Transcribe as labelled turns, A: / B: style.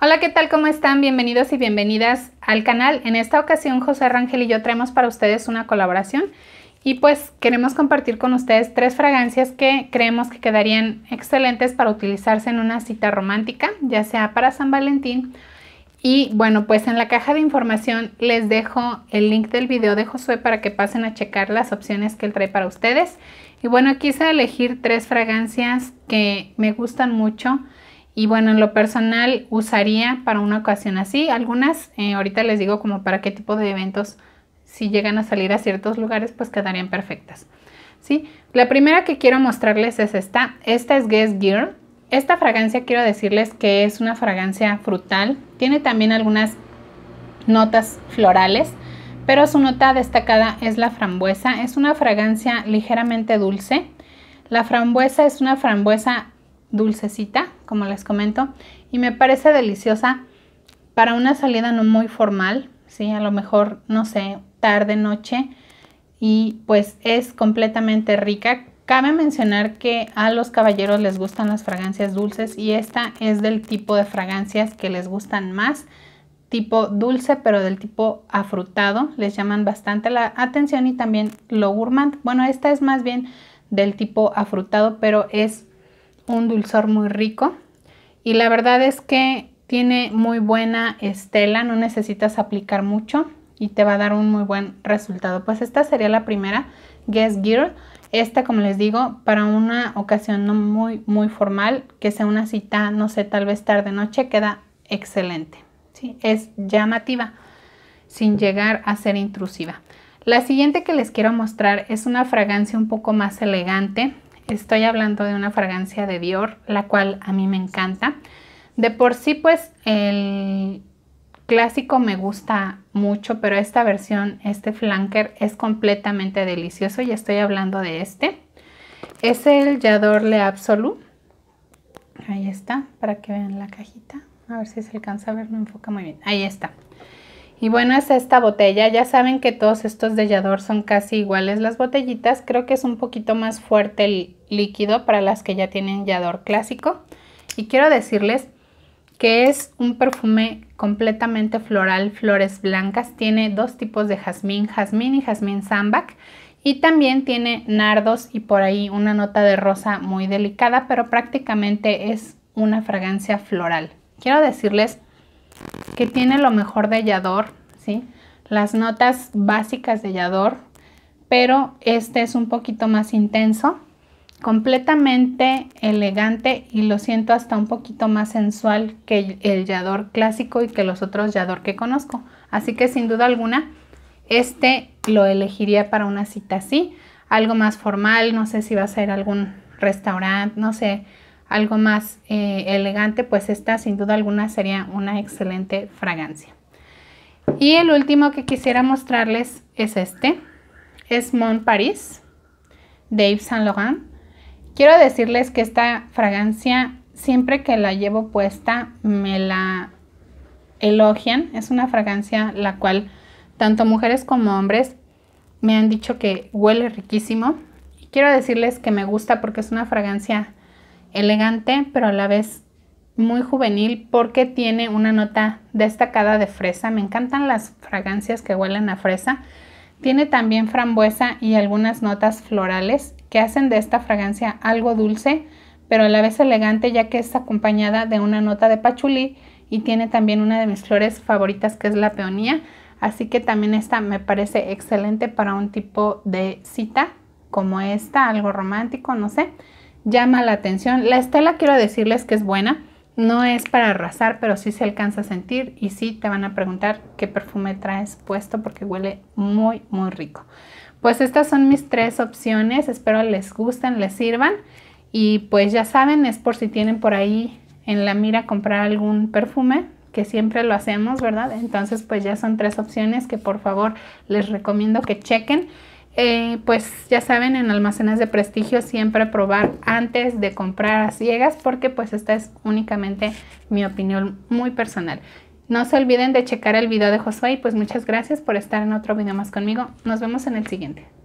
A: Hola, ¿qué tal? ¿Cómo están? Bienvenidos y bienvenidas al canal. En esta ocasión José Rangel y yo traemos para ustedes una colaboración y pues queremos compartir con ustedes tres fragancias que creemos que quedarían excelentes para utilizarse en una cita romántica, ya sea para San Valentín. Y bueno, pues en la caja de información les dejo el link del video de José para que pasen a checar las opciones que él trae para ustedes. Y bueno, quise elegir tres fragancias que me gustan mucho y bueno, en lo personal usaría para una ocasión así. Algunas, eh, ahorita les digo como para qué tipo de eventos, si llegan a salir a ciertos lugares, pues quedarían perfectas. ¿sí? La primera que quiero mostrarles es esta. Esta es Guess Gear. Esta fragancia quiero decirles que es una fragancia frutal. Tiene también algunas notas florales, pero su nota destacada es la frambuesa. Es una fragancia ligeramente dulce. La frambuesa es una frambuesa dulcecita, como les comento, y me parece deliciosa para una salida no muy formal, ¿sí? A lo mejor, no sé, tarde, noche, y pues es completamente rica. Cabe mencionar que a los caballeros les gustan las fragancias dulces y esta es del tipo de fragancias que les gustan más, tipo dulce pero del tipo afrutado, les llaman bastante la atención y también lo gourmand. Bueno, esta es más bien del tipo afrutado pero es un dulzor muy rico y la verdad es que tiene muy buena estela, no necesitas aplicar mucho y te va a dar un muy buen resultado. Pues esta sería la primera Guess Girl. Esta, como les digo, para una ocasión no muy, muy formal, que sea una cita, no sé, tal vez tarde noche, queda excelente. ¿sí? Es llamativa, sin llegar a ser intrusiva. La siguiente que les quiero mostrar es una fragancia un poco más elegante, Estoy hablando de una fragancia de Dior, la cual a mí me encanta. De por sí, pues el clásico me gusta mucho, pero esta versión, este flanker, es completamente delicioso y estoy hablando de este. Es el Yador Le Absolu. Ahí está, para que vean la cajita. A ver si se alcanza a ver, me enfoca muy bien. Ahí está. Y bueno, es esta botella. Ya saben que todos estos de Yador son casi iguales las botellitas. Creo que es un poquito más fuerte el, líquido para las que ya tienen yador clásico. Y quiero decirles que es un perfume completamente floral, flores blancas. Tiene dos tipos de jazmín, jazmín y jazmín sambac. Y también tiene nardos y por ahí una nota de rosa muy delicada, pero prácticamente es una fragancia floral. Quiero decirles que tiene lo mejor de Yador, ¿sí? las notas básicas de Yador, pero este es un poquito más intenso completamente elegante y lo siento hasta un poquito más sensual que el yador clásico y que los otros yador que conozco. Así que sin duda alguna, este lo elegiría para una cita así, algo más formal, no sé si va a ser algún restaurante, no sé, algo más eh, elegante, pues esta sin duda alguna sería una excelente fragancia. Y el último que quisiera mostrarles es este, es Mont Paris, Yves Saint Laurent. Quiero decirles que esta fragancia, siempre que la llevo puesta, me la elogian. Es una fragancia la cual tanto mujeres como hombres me han dicho que huele riquísimo. Quiero decirles que me gusta porque es una fragancia elegante, pero a la vez muy juvenil porque tiene una nota destacada de fresa. Me encantan las fragancias que huelen a fresa. Tiene también frambuesa y algunas notas florales que hacen de esta fragancia algo dulce, pero a la vez elegante ya que es acompañada de una nota de pachulí y tiene también una de mis flores favoritas que es la peonía, así que también esta me parece excelente para un tipo de cita como esta, algo romántico, no sé, llama la atención. La estela quiero decirles que es buena, no es para arrasar, pero sí se alcanza a sentir y sí te van a preguntar qué perfume traes puesto porque huele muy, muy rico. Pues estas son mis tres opciones, espero les gusten, les sirvan y pues ya saben, es por si tienen por ahí en la mira comprar algún perfume, que siempre lo hacemos, ¿verdad? Entonces pues ya son tres opciones que por favor les recomiendo que chequen. Eh, pues ya saben, en almacenes de prestigio siempre probar antes de comprar a ciegas porque pues esta es únicamente mi opinión muy personal. No se olviden de checar el video de Josué y pues muchas gracias por estar en otro video más conmigo. Nos vemos en el siguiente.